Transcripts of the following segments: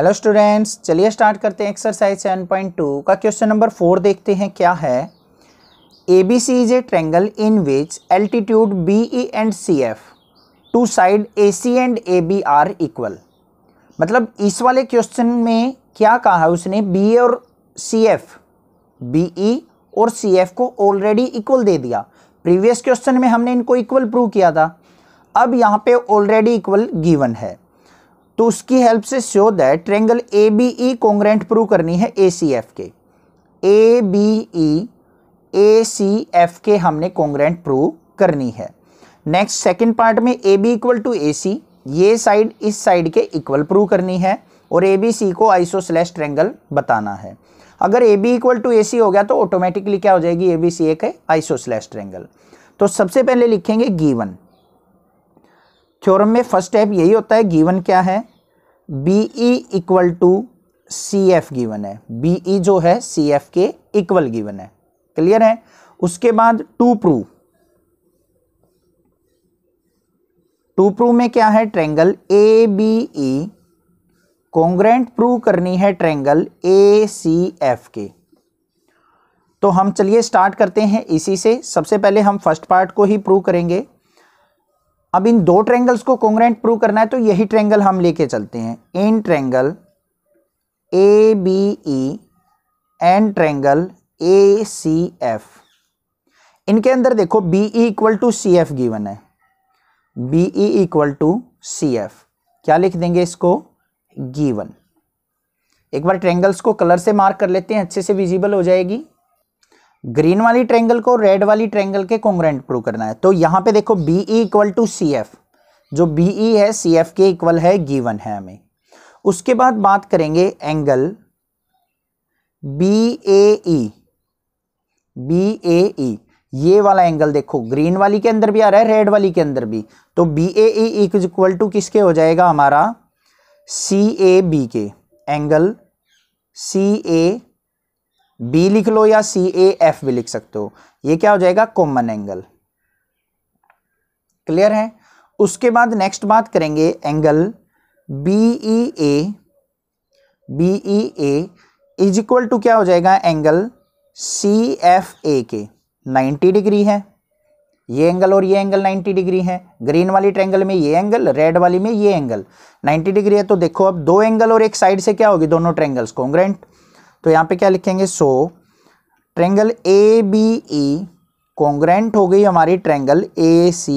hello students चलिए start करते हैं एक्सरसाइज सेवन पॉइंट टू का क्वेश्चन नंबर फोर देखते हैं क्या है A B C is a triangle in which altitude B E and C F to side A C and A B are equal मतलब इस वाले क्वेश्चन में क्या कहा है उसने बी ए और सी एफ बी ई और सी एफ को ऑलरेडी इक्वल दे दिया प्रीवियस क्वेश्चन में हमने इनको इक्वल प्रूव किया था अब यहाँ पे ऑलरेडी इक्वल गिवन है तो उसकी हेल्प से show that triangle A B E congruent prove करनी है ए सी एफ के ए बी ई ए सी एफ के हमने कॉन्ग्रेंट प्रूव करनी है नेक्स्ट सेकेंड पार्ट में A B equal to A C ये साइड इस साइड के इक्वल प्रूव करनी है और ए बी सी को आइसो स्लैश ट्रेंगल बताना है अगर A B equal to A C हो गया तो ऑटोमेटिकली क्या हो जाएगी ए बी सी एक है आइसो स्लैश ट्रेंगल तो सबसे पहले लिखेंगे गीवन थ्योरम में फर्स्ट स्टेप यही होता है गीवन क्या है B E equal to C F given है बी ई e जो है सी एफ के इक्वल गिवन है क्लियर है उसके बाद टू प्रू टू प्रू में क्या है triangle A B E congruent prove करनी है ट्रेंगल ए सी एफ के तो हम चलिए स्टार्ट करते हैं इसी से सबसे पहले हम फर्स्ट पार्ट को ही प्रूव करेंगे अब इन दो ट्रेंगल्स को कॉन्ग्रेंट प्रूव करना है तो यही ट्रेंगल हम लेके चलते हैं in triangle A B E and triangle A C F इनके अंदर देखो B E equal to C F given है B E equal to C F क्या लिख देंगे इसको गिवन एक बार ट्रेंगल्स को कलर से मार्क कर लेते हैं अच्छे से विजिबल हो जाएगी ग्रीन वाली ट्रेंगल को रेड वाली ट्रेंगल के कॉन्ग्रेंट प्रूव करना है तो यहाँ पे देखो B E equal to C F जो बी ई e है सी एफ के इक्वल है गीवन है हमें उसके बाद बात करेंगे angle B A E B A E ये वाला एंगल देखो ग्रीन वाली के अंदर भी आ रहा है रेड वाली के अंदर भी तो B A E equal to किसके हो जाएगा हमारा सी ए बी के एंगल सी ए बी लिख लो या सी ए एफ भी लिख सकते हो ये क्या हो जाएगा कॉमन एंगल क्लियर है उसके बाद नेक्स्ट बात करेंगे angle B E A B E A is equal to क्या हो जाएगा एंगल सी एफ ए के 90 डिग्री है ये एंगल और ये एंगल 90 डिग्री है ग्रीन वाली ट्रेंगल में ये एंगल रेड वाली में ये एंगल 90 डिग्री है तो देखो अब दो एंगल और एक साइड से क्या होगी दोनों ट्रेंगल्स कॉन्ग्रेंट तो यहाँ पे क्या लिखेंगे so triangle A B E congruent हो गई हमारी ट्रेंगल ए सी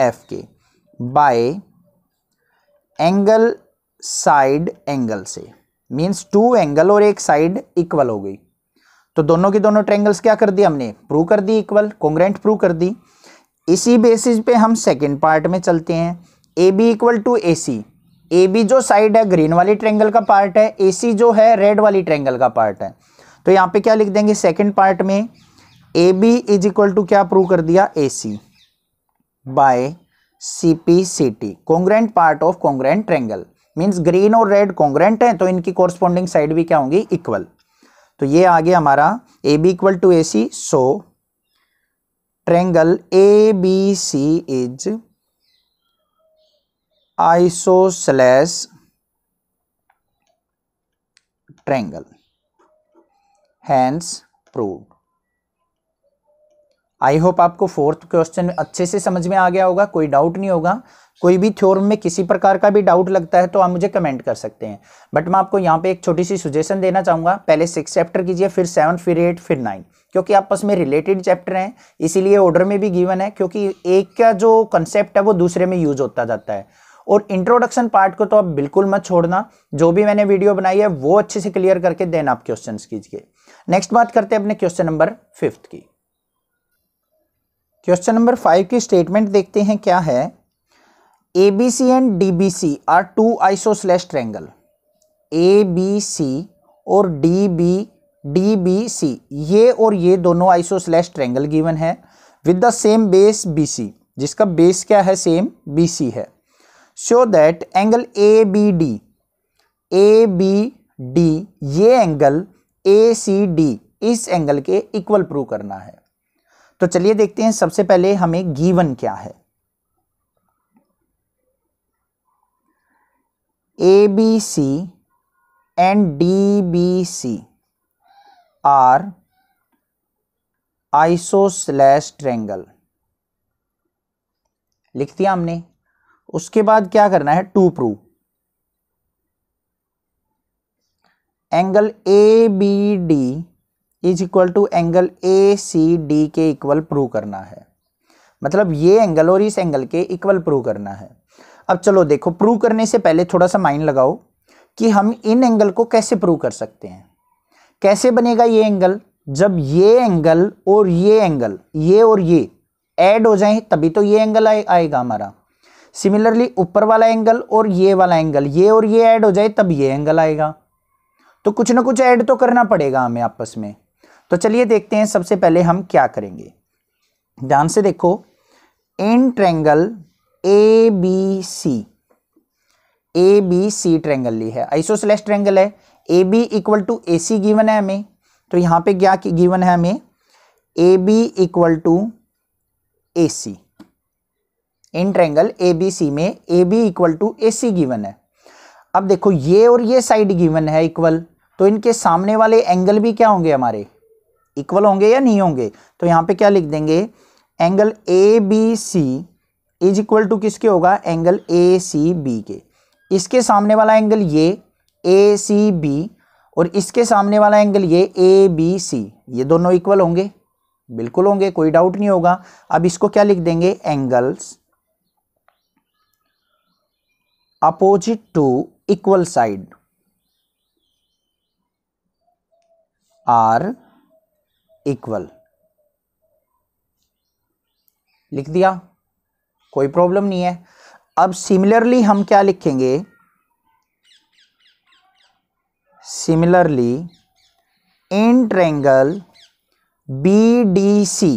एफ के बाय एंगल साइड एंगल से मीन्स टू एंगल और एक साइड इक्वल हो गई तो दोनों की दोनों ट्रेंगल्स क्या कर दी हमने प्रूव कर दी इक्वल कॉन्ग्रेंट प्रूव कर दी इसी बेसिस पे हम सेकेंड पार्ट में चलते हैं A B equal to A C A B जो साइड है ग्रीन वाली ट्रेंगल का पार्ट है ए सी जो है रेड वाली ट्रेंगल का पार्ट है तो यहाँ पे क्या लिख देंगे सेकेंड पार्ट में A B is equal to क्या प्रूव कर दिया A C by C P C T congruent part of congruent triangle means green और रेड कॉन्ग्रेंट हैं तो इनकी कॉरस्पॉन्डिंग साइड भी क्या होंगी इक्वल तो ये आ गया हमारा A B equal to A C so triangle A B C is isosceles triangle hence prove I hope आपको फोर्थ क्वेश्चन अच्छे से समझ में आ गया होगा कोई डाउट नहीं होगा कोई भी थ्योरम में किसी प्रकार का भी डाउट लगता है तो आप मुझे कमेंट कर सकते हैं बट मैं आपको यहाँ पे एक छोटी सी सुजेशन देना चाहूँगा पहले सिक्स चैप्टर कीजिए फिर सेवन फिर एट फिर नाइन क्योंकि आपस में रिलेटेड चैप्टर हैं इसीलिए ऑर्डर में भी गिवन है क्योंकि एक का जो कंसेप्ट है वो दूसरे में यूज होता जाता है और इंट्रोडक्शन पार्ट को तो आप बिल्कुल मत छोड़ना जो भी मैंने वीडियो बनाई है वो अच्छे से क्लियर करके देन आप क्वेश्चन कीजिए नेक्स्ट बात करते हैं अपने क्वेश्चन नंबर फिफ्थ की क्वेश्चन नंबर फाइव की स्टेटमेंट देखते हैं क्या है A B C and D B C are two isosceles triangle A B C और D B D B C ये और ये दोनों आईसो स्लैश ट्रैंगल गिवन है with the same base B C जिसका बेस क्या है same B C है show that angle A B D A B D ये एंगल ए सी डी इस एंगल के इक्वल प्रूव करना है तो चलिए देखते हैं सबसे पहले हमें गीवन क्या है A B C and D B C are isosceles triangle लिख दिया हमने उसके बाद क्या करना है to prove angle A B D is equal to angle A C D के इक्वल प्रूव करना है मतलब ये एंगल और इस एंगल के इक्वल प्रूव करना है अब चलो देखो प्रूव करने से पहले थोड़ा सा माइंड लगाओ कि हम इन एंगल को कैसे प्रूव कर सकते हैं कैसे बनेगा ये एंगल जब ये एंगल और ये एंगल ये और ये ऐड हो जाए तभी तो ये एंगल आए, आएगा हमारा सिमिलरली ऊपर वाला एंगल और ये वाला एंगल ये और ये ऐड हो जाए तब ये एंगल आएगा तो कुछ ना कुछ ऐड तो करना पड़ेगा हमें आपस में तो चलिए देखते हैं सबसे पहले हम क्या करेंगे ध्यान से देखो and triangle A B C A B C triangle ली है आइसोसलेस ट्रैंगल है A B equal to A C given है हमें तो यहाँ पे क्या गिवन है हमें A B equal to A C in triangle A B C में A B equal to A C given है अब देखो ये और ये साइड गिवन है इक्वल तो इनके सामने वाले एंगल भी क्या होंगे हमारे इक्वल होंगे या नहीं होंगे तो यहाँ पे क्या लिख देंगे angle A B C is equal to किसके होगा एंगल ए सी बी के इसके सामने वाला एंगल ये ए सी बी और इसके सामने वाला एंगल ये ए बी सी ये दोनों इक्वल होंगे बिल्कुल होंगे कोई डाउट नहीं होगा अब इसको क्या लिख देंगे angles opposite to equal side are equal लिख दिया कोई प्रॉब्लम नहीं है अब सिमिलरली हम क्या लिखेंगे similarly in triangle B D C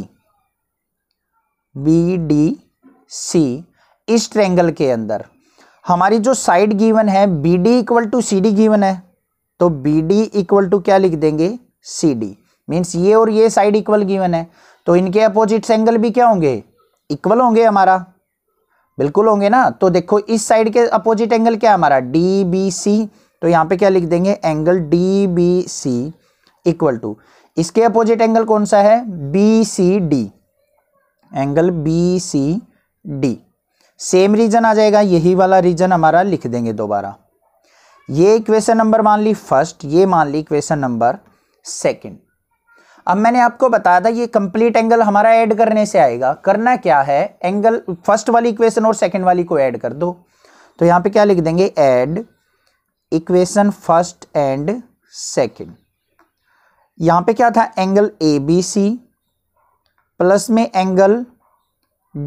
B D C इस ट्रेंगल के अंदर हमारी जो साइड गिवन है B D equal to C D given है तो बी डी इक्वल टू क्या लिख देंगे सी डी मीन्स ये और ये साइड इक्वल गिवन है तो इनके अपोजिट्स एंगल भी क्या होंगे इक्वल होंगे हमारा बिल्कुल होंगे ना तो देखो इस साइड के अपोजिट एंगल क्या है हमारा डी बी सी तो यहाँ पे क्या लिख देंगे angle D B C equal to इसके अपोजिट एंगल कौन सा है B C D angle B C D same reason आ जाएगा यही वाला रीजन हमारा लिख देंगे दोबारा ये इक्वेशन नंबर मान ली फर्स्ट ये मान ली इक्वेशन नंबर सेकंड अब मैंने आपको बताया था ये कंप्लीट एंगल हमारा ऐड करने से आएगा करना क्या है एंगल फर्स्ट वाली इक्वेशन और सेकंड वाली को ऐड कर दो तो यहां पे क्या लिख देंगे add equation first and second यहां पे क्या था angle A B C plus में angle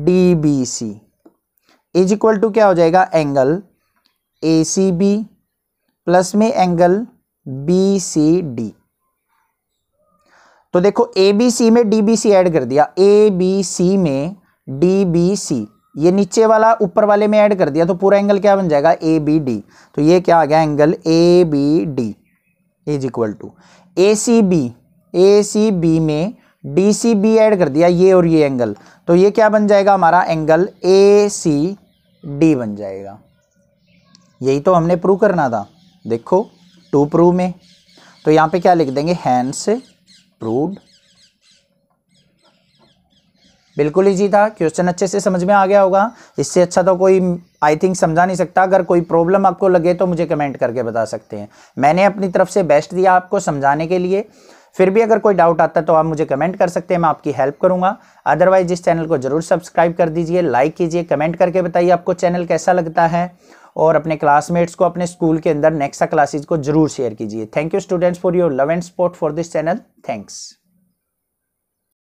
D B C is equal to क्या हो जाएगा angle A C B plus में एंगल बी सी डी तो देखो ए बी सी में डी बी सी एड कर दिया ए बी सी में डी बी सी ये नीचे वाला ऊपर वाले में ऐड कर दिया तो पूरा एंगल क्या बन जाएगा ए बी डी तो ये क्या आ गया angle A B D is equal to A C B A C B में डी सी बी एड कर दिया ये और ये एंगल तो ये क्या बन जाएगा हमारा एंगल ए सी डी बन जाएगा यही तो हमने प्रूव करना था देखो टू प्रूव में तो यहाँ पे क्या लिख देंगे हैंड्स प्रूव बिल्कुल इजी था क्वेश्चन अच्छे से समझ में आ गया होगा इससे अच्छा तो कोई आई थिंक समझा नहीं सकता अगर कोई प्रॉब्लम आपको लगे तो मुझे कमेंट करके बता सकते हैं मैंने अपनी तरफ से बेस्ट दिया आपको समझाने के लिए फिर भी अगर कोई डाउट आता है तो आप मुझे कमेंट कर सकते हैं मैं आपकी हेल्प करूंगा अदरवाइज इस चैनल को जरूर सब्सक्राइब कर दीजिए लाइक कीजिए कमेंट करके बताइए आपको चैनल कैसा लगता है और अपने क्लासमेट्स को अपने स्कूल के अंदर नेक्सा क्लासेज को जरूर शेयर कीजिए thank you students for your love and support for this channel thanks